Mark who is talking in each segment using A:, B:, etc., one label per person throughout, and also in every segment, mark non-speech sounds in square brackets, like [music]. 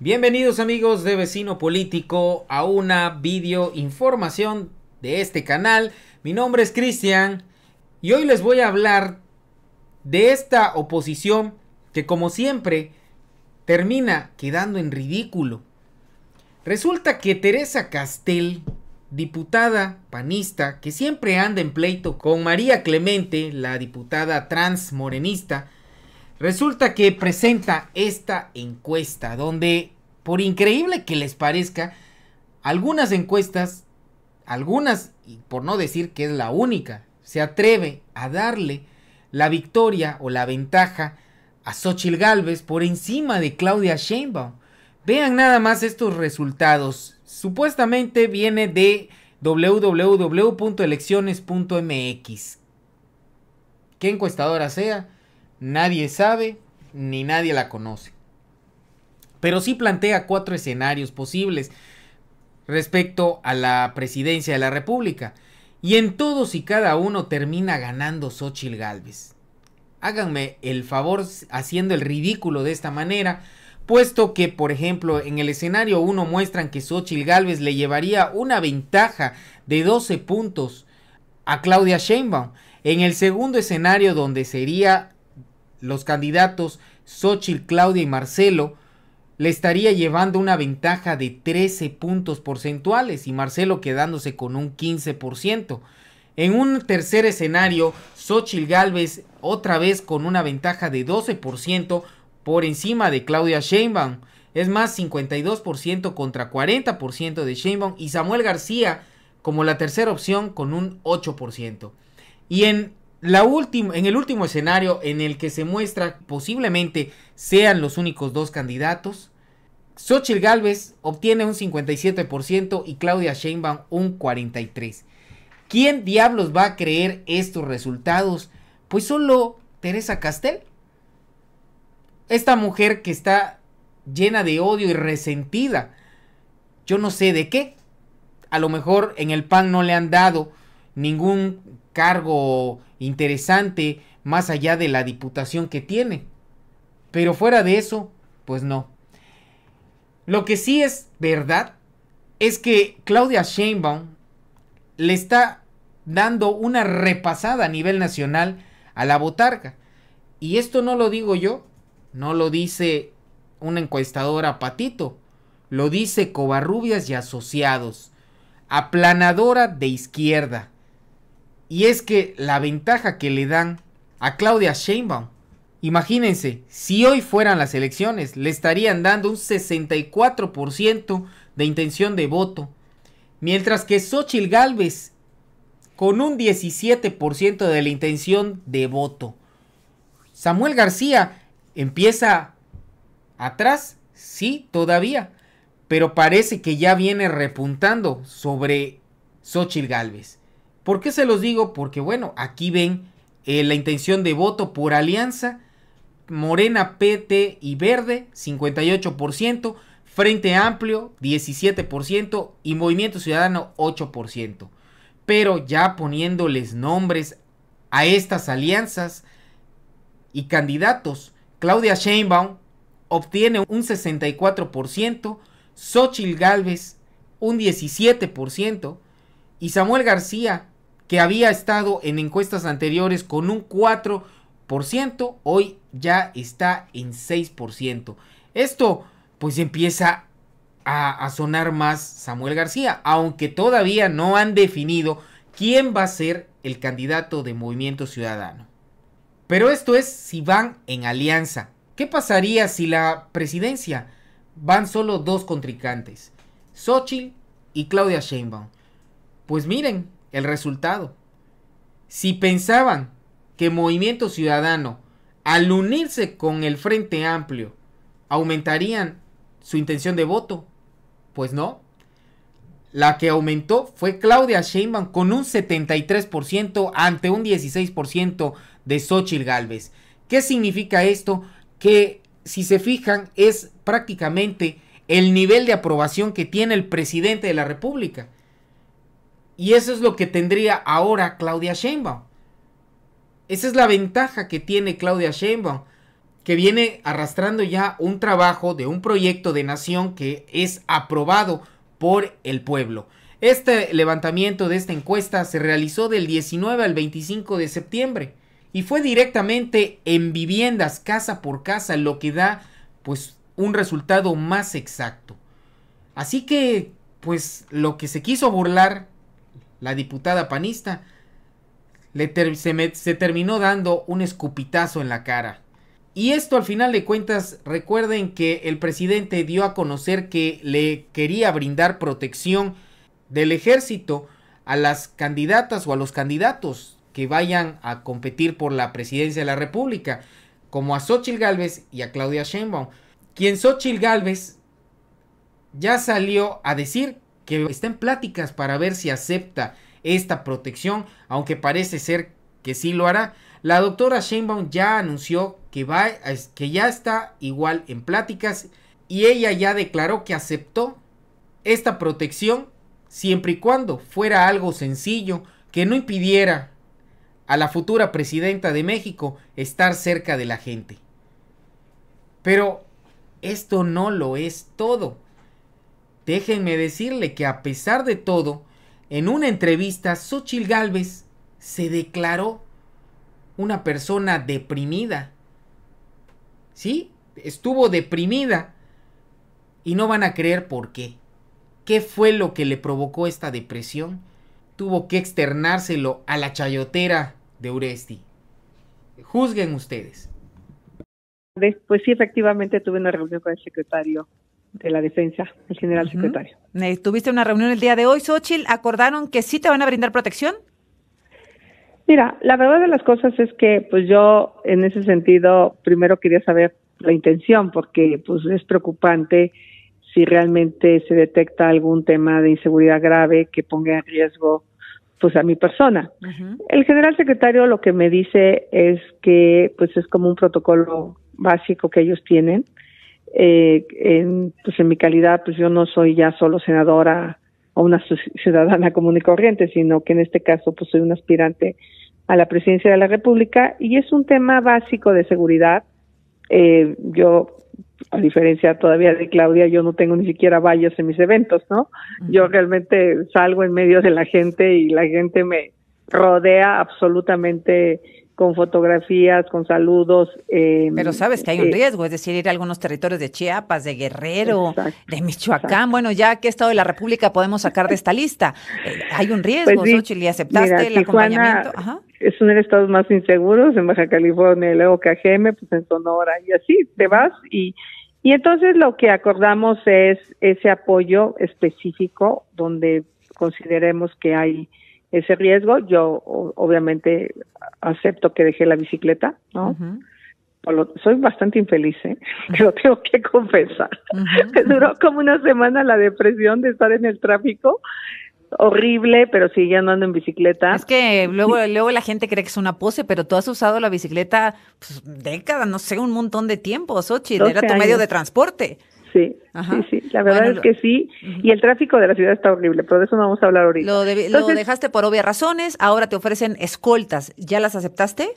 A: Bienvenidos amigos de Vecino Político a una video información de este canal. Mi nombre es Cristian y hoy les voy a hablar de esta oposición que como siempre termina quedando en ridículo. Resulta que Teresa Castel, diputada panista que siempre anda en pleito con María Clemente, la diputada transmorenista, resulta que presenta esta encuesta donde por increíble que les parezca, algunas encuestas, algunas, y por no decir que es la única, se atreve a darle la victoria o la ventaja a Xochitl Galvez por encima de Claudia Sheinbaum. Vean nada más estos resultados. Supuestamente viene de www.elecciones.mx. ¿Qué encuestadora sea? Nadie sabe ni nadie la conoce pero sí plantea cuatro escenarios posibles respecto a la presidencia de la República. Y en todos y cada uno termina ganando Xochitl Galvez. Háganme el favor haciendo el ridículo de esta manera, puesto que, por ejemplo, en el escenario 1 muestran que Xochitl Galvez le llevaría una ventaja de 12 puntos a Claudia Sheinbaum. En el segundo escenario, donde serían los candidatos Xochitl, Claudia y Marcelo, le estaría llevando una ventaja de 13 puntos porcentuales y Marcelo quedándose con un 15%. En un tercer escenario, Xochitl Galvez otra vez con una ventaja de 12% por encima de Claudia Sheinbaum. Es más, 52% contra 40% de Sheinbaum y Samuel García como la tercera opción con un 8%. Y en la en el último escenario en el que se muestra posiblemente sean los únicos dos candidatos, Xochitl Gálvez obtiene un 57% y Claudia Sheinbaum un 43%. ¿Quién diablos va a creer estos resultados? Pues solo Teresa Castell. Esta mujer que está llena de odio y resentida. Yo no sé de qué. A lo mejor en el PAN no le han dado ningún cargo interesante más allá de la diputación que tiene. Pero fuera de eso, pues no. Lo que sí es verdad es que Claudia Sheinbaum le está dando una repasada a nivel nacional a la botarga. Y esto no lo digo yo, no lo dice una encuestadora Patito, lo dice Covarrubias y Asociados, aplanadora de izquierda, y es que la ventaja que le dan a Claudia Sheinbaum, imagínense, si hoy fueran las elecciones, le estarían dando un 64% de intención de voto, mientras que Xochitl Galvez con un 17% de la intención de voto. Samuel García empieza atrás, sí, todavía, pero parece que ya viene repuntando sobre Xochitl Galvez. ¿Por qué se los digo? Porque bueno, aquí ven eh, la intención de voto por alianza. Morena, PT y Verde, 58%. Frente Amplio, 17%. Y Movimiento Ciudadano, 8%. Pero ya poniéndoles nombres a estas alianzas y candidatos, Claudia Sheinbaum obtiene un 64%. Xochitl Galvez, un 17%. Y Samuel García, que había estado en encuestas anteriores con un 4%, hoy ya está en 6%. Esto pues empieza a, sonar más Samuel García, aunque todavía no han definido quién va a ser el candidato de Movimiento Ciudadano. Pero esto es si van en alianza. ¿Qué pasaría si la presidencia van solo dos contrincantes? Xochitl y Claudia Sheinbaum. Pues miren, el resultado. Si pensaban que Movimiento Ciudadano, al unirse con el Frente Amplio, aumentarían su intención de voto, pues no. La que aumentó fue Claudia Sheinbaum con un 73% ante un 16% de Xochitl Galvez. ¿Qué significa esto? Que si se fijan es prácticamente el nivel de aprobación que tiene el presidente de la República. Y eso es lo que tendría ahora Claudia Sheinbaum. Esa es la ventaja que tiene Claudia Sheinbaum, que viene arrastrando ya un trabajo de un proyecto de nación que es aprobado por el pueblo. Este levantamiento de esta encuesta se realizó del 19 al 25 de septiembre y fue directamente en viviendas, casa por casa, lo que da pues un resultado más exacto. Así que pues lo que se quiso burlar la diputada panista, se, terminó dando un escupitazo en la cara. Y esto al final de cuentas, recuerden que el presidente dio a conocer que le quería brindar protección del ejército a las candidatas o a los candidatos que vayan a competir por la presidencia de la República, como a Xochitl Gálvez y a Claudia Sheinbaum. Quien Xochitl Gálvez ya salió a decir que está en pláticas para ver si acepta esta protección, aunque parece ser que sí lo hará. La doctora Sheinbaum ya anunció que, va, que ya está igual en pláticas y ella ya declaró que aceptó esta protección siempre y cuando fuera algo sencillo que no impidiera a la futura presidenta de México estar cerca de la gente. Pero esto no lo es todo. Déjenme decirle que a pesar de todo, en una entrevista, Xochil Gálvez se declaró una persona deprimida. ¿Sí? Estuvo deprimida. Y no van a creer por qué. ¿Qué fue lo que le provocó esta depresión? Tuvo que externárselo a la chayotera de Uresti. Juzguen ustedes.
B: Pues sí, efectivamente tuve una reunión con el secretario de la defensa, el general secretario.
C: Eh, tuviste una reunión el día de hoy, Xochitl. ¿Acordaron que sí te van a brindar protección?
B: Mira, la verdad de las cosas es que, pues yo en ese sentido, primero quería saber la intención, porque pues es preocupante si realmente se detecta algún tema de inseguridad grave que ponga en riesgo pues a mi persona. El general secretario lo que me dice es que pues es como un protocolo básico que ellos tienen, eh, en, pues en mi calidad, pues yo no soy ya solo senadora o una ciudadana común y corriente, sino que en este caso, pues soy un aspirante a la presidencia de la República y es un tema básico de seguridad. Eh, yo, a diferencia todavía de Claudia, yo no tengo ni siquiera vallas en mis eventos, ¿no? Yo realmente salgo en medio de la gente y la gente me rodea absolutamente con fotografías, con saludos. Em, Pero sabes que hay un eh, riesgo,
C: es decir, ir a algunos territorios de Chiapas, de Guerrero, de Michoacán. Bueno, ya que estado de la República podemos sacar de esta lista. Eh, hay un pues riesgo, ¿no, Chile? aceptaste el acompañamiento?
B: Es un estado más inseguros, en Baja California, luego Cajeme, pues en Sonora, y así te vas. y entonces lo que acordamos es ese apoyo específico donde consideremos que hay ese riesgo. Yo obviamente acepto que dejé la bicicleta, ¿no? soy bastante infeliz, ¿eh? [laughs] lo tengo que confesar. que [laughs] Duró como una semana la depresión de estar en el tráfico. Horrible, pero sí, ya no ando en bicicleta. Es
C: que luego, luego la gente cree que es una pose, pero tú has usado la bicicleta pues, décadas, no sé, un montón de tiempo, Xochitl. Era tu medio de transporte.
B: Sí, sí, sí, la verdad es que sí. Y el tráfico de la ciudad está horrible, pero de eso no vamos a hablar ahorita. Lo,
C: dejaste por obvias razones, ahora te ofrecen escoltas, ¿ya las aceptaste?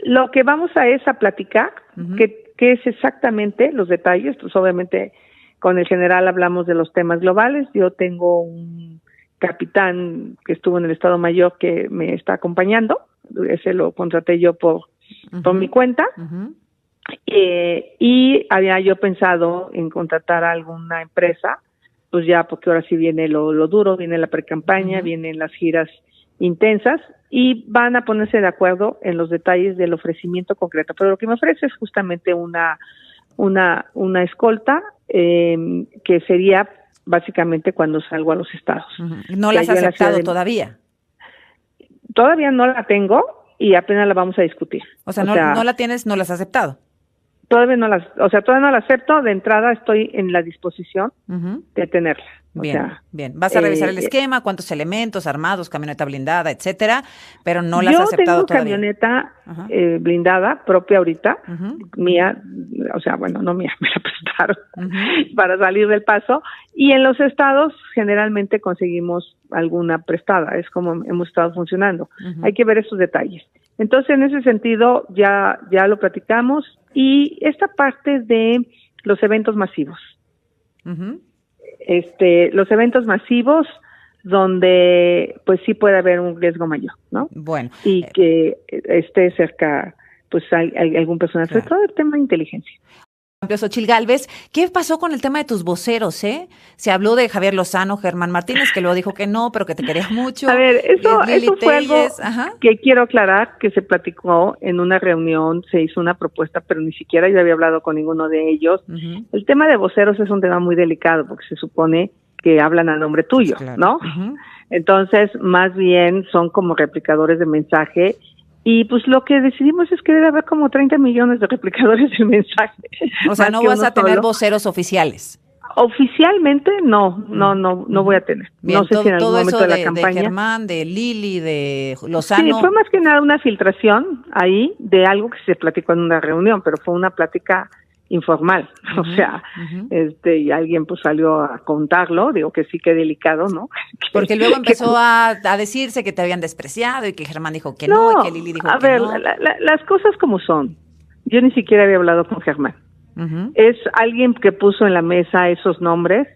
B: Lo que vamos a es a platicar, qué es exactamente los detalles, pues obviamente con el general hablamos de los temas globales, yo tengo un capitán que estuvo en el Estado Mayor que me está acompañando, ese lo contraté yo por, por mi cuenta. Eh, y había yo pensado en contratar a alguna empresa, pues ya porque ahora sí viene lo, duro, viene la pre-campaña vienen las giras intensas y van a ponerse de acuerdo en los detalles del ofrecimiento concreto. Pero lo que me ofrece es justamente una, una, una escolta em, que sería básicamente cuando salgo a los estados. ¿No la has aceptado todavía? Todavía no la tengo y apenas la vamos a discutir. O sea, no la
C: tienes, no la has aceptado
B: todavía no las, o sea, todavía no la acepto, de entrada estoy en la disposición de tenerla. Bien,
C: bien. Vas a revisar el eh, esquema, cuántos elementos, armados, camioneta blindada, etcétera, pero no las has aceptado tengo
B: camioneta eh, blindada propia ahorita, mía, o sea, bueno, no mía, [laughs] me la prestaron para salir del paso. Y en los estados generalmente conseguimos alguna prestada, es como hemos estado funcionando. Hay que ver esos detalles. Entonces, en ese sentido, ya, ya lo platicamos. Y esta parte de los eventos masivos. Este, los eventos masivos donde pues sí puede haber un riesgo mayor, ¿no? Bueno. Y eh, que eh, esté cerca pues algún personaje, todo el tema de inteligencia.
C: Xochil Galvez, ¿qué pasó con el tema de tus voceros, eh? Se habló de Javier Lozano, Germán Martínez, que luego dijo que no, pero que te querías mucho. [laughs] A ver, eso, eh, fue algo
B: que quiero aclarar, que se platicó en una reunión, se hizo una propuesta, pero ni siquiera yo había hablado con ninguno de ellos. El tema de voceros es un tema muy delicado, porque se supone que hablan a nombre tuyo, pues ¿no? Entonces, más bien son como replicadores de mensaje y pues lo que decidimos es que debe haber como 30 millones de replicadores del mensaje. [laughs] O sea, no vas a tener voceros oficiales. Oficialmente no, no, no, no voy a tener. no sé si en algún momento de, la campaña. De Germán,
C: de Lili, de Lozano. Sí, fue más
B: que nada una filtración ahí de algo que se platicó en una reunión, pero fue una plática informal, [laughs] o sea, este y alguien pues salió a contarlo, digo que sí que delicado, ¿no? [laughs] Porque luego [laughs] empezó
C: a, decirse que te habían despreciado y que Germán dijo que no, que Lili dijo a que ver, no. La, la, las
B: cosas como son. Yo ni siquiera había hablado con Germán. Es alguien que puso en la mesa esos nombres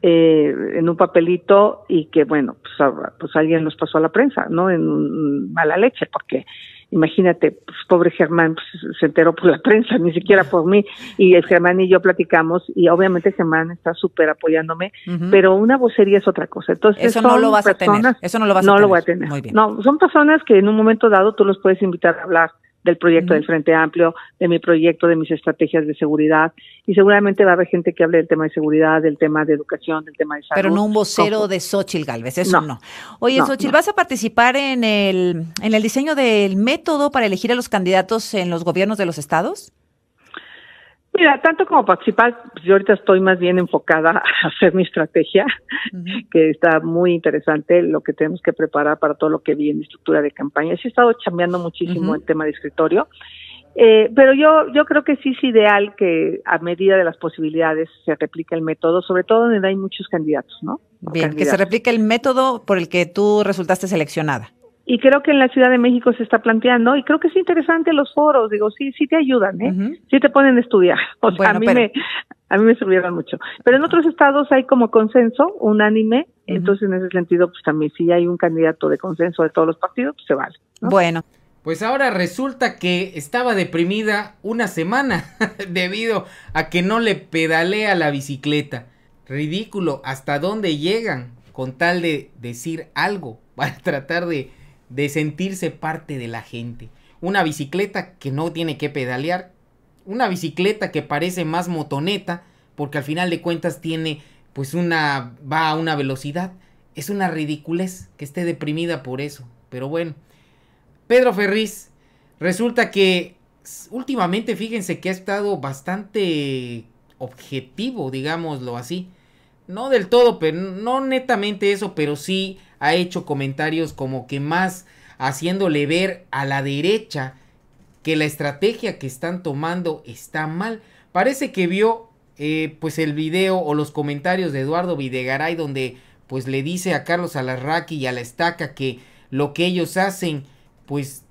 B: eh, en un papelito y que bueno, pues, pues alguien los pasó a la prensa, ¿no? En mala leche, porque imagínate, pues, pobre Germán pues, se enteró por la [laughs] prensa, ni siquiera por mí, y el Germán y yo platicamos, y obviamente Germán está súper apoyándome, pero una vocería es otra cosa. Entonces, eso no lo vas a tener, eso no lo vas a tener. No lo voy a tener. No, son personas que en un momento dado tú los puedes invitar a hablar del proyecto del Frente Amplio, de mi proyecto, de mis estrategias de seguridad. Y seguramente va a haber gente que hable del tema de seguridad, del tema de educación, del tema de salud. Pero no un vocero de
C: Xochitl Galvez, eso no. Oye, ¿vas a participar en el, en el diseño del método para elegir a los candidatos en los gobiernos de los estados?
B: Mira, tanto como participar, pues, yo ahorita estoy más bien enfocada [laughs] a hacer mi estrategia,
C: que está muy interesante
B: lo que tenemos que preparar para todo lo que viene, estructura de campaña. Sí he estado chambeando muchísimo el tema de escritorio, eh, pero yo, yo creo que sí es ideal que a medida de las posibilidades se replique el método, sobre todo donde hay muchos candidatos, ¿no? Bien, que se
C: replique el método por el que tú resultaste seleccionada
B: y creo que en la Ciudad de México se está planteando y creo que es interesante los foros, digo, sí, sí te ayudan, ¿eh? Sí te ponen a estudiar. [laughs] a mí me a mí me sirvieron mucho. Pero en otros estados hay como consenso unánime, entonces en ese sentido pues también si hay un candidato de consenso de todos los partidos, pues se vale.
C: Bueno,
A: pues ahora resulta que estaba deprimida una semana [laughs] debido a que no le pedalea la bicicleta. Ridículo, hasta dónde llegan con tal de decir algo para [laughs] tratar de de sentirse parte de la gente. Una bicicleta que no tiene que pedalear, una bicicleta que parece más motoneta, porque al final de cuentas tiene pues una va a una velocidad. Es una ridiculez que esté deprimida por eso, pero bueno. Pedro Ferriz resulta que últimamente fíjense que ha estado bastante objetivo, digámoslo así. No del todo, pero no netamente eso, pero sí ha hecho comentarios como que más haciéndole ver a la derecha que la estrategia que están tomando está mal. Parece que vio eh, pues el video o los comentarios de Eduardo Videgaray donde pues le dice a Carlos Alarraqui y a la estaca que lo que ellos hacen pues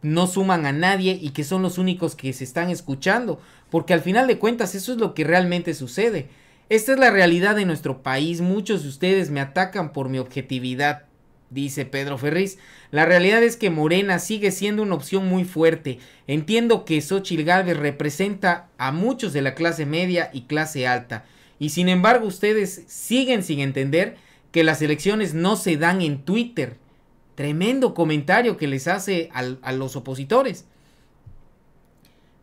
A: no suman a nadie y que son los únicos que se están escuchando, porque al final de cuentas eso es lo que realmente sucede. Esta es la realidad de nuestro país. Muchos de ustedes me atacan por mi objetividad, dice Pedro Ferriz. La realidad es que Morena sigue siendo una opción muy fuerte. Entiendo que Xochitl Gálvez representa a muchos de la clase media y clase alta. Y sin embargo, ustedes siguen sin entender que las elecciones no se dan en Twitter. Tremendo comentario que les hace a los opositores.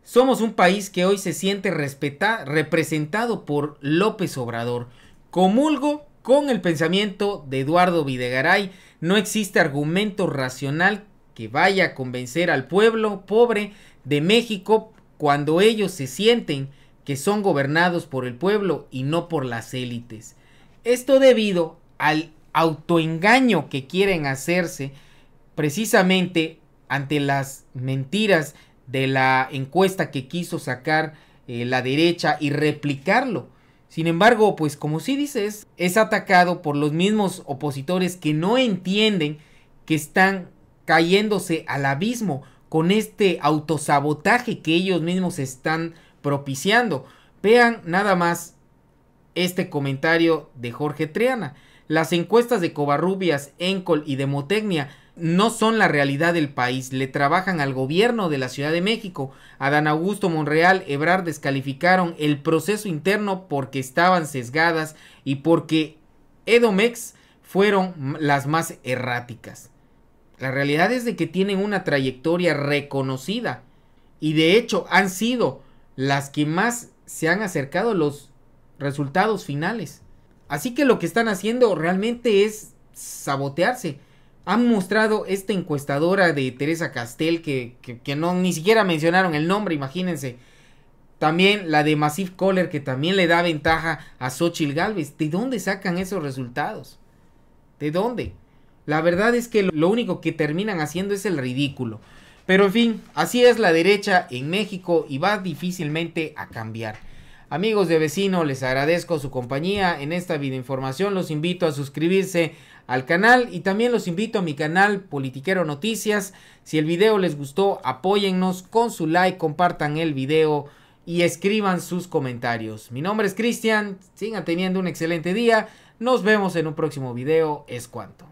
A: Somos un país que hoy se siente representado por López Obrador. Comulgo con el pensamiento de Eduardo Videgaray. No existe argumento racional que vaya a convencer al pueblo pobre de México cuando ellos se sienten que son gobernados por el pueblo y no por las élites. Esto debido al autoengaño que quieren hacerse precisamente ante las mentiras de la encuesta que quiso sacar eh, la derecha y replicarlo. Sin embargo, pues como si dices, es atacado por los mismos opositores que no entienden que están cayéndose al abismo con este autosabotaje que ellos mismos están propiciando. Vean nada más este comentario de Jorge Triana. Las encuestas de Covarrubias, Encol y Demotecnia no son la realidad del país, le trabajan al gobierno de la Ciudad de México. Dan Augusto Monreal, Ebrard descalificaron el proceso interno porque estaban sesgadas y porque Edomex fueron las más erráticas. La realidad es de que tienen una trayectoria reconocida y de hecho han sido las que más se han acercado a los resultados finales. Así que lo que están haciendo realmente es sabotearse han mostrado esta encuestadora de Teresa Castel, que, que, no ni siquiera mencionaron el nombre, imagínense. También la de Massive Caller, que también le da ventaja a Xochitl Galvez. ¿De dónde sacan esos resultados? ¿De dónde? La verdad es que lo único que terminan haciendo es el ridículo. Pero en fin, así es la derecha en México y va difícilmente a cambiar. Amigos de vecino, les agradezco su compañía en esta videoinformación. Los invito a suscribirse al canal y también los invito a mi canal Politiquero Noticias. Si el video les gustó, apóyennos con su like, compartan el video y escriban sus comentarios. Mi nombre es Cristian, sigan teniendo un excelente día. Nos vemos en un próximo video. Es cuanto.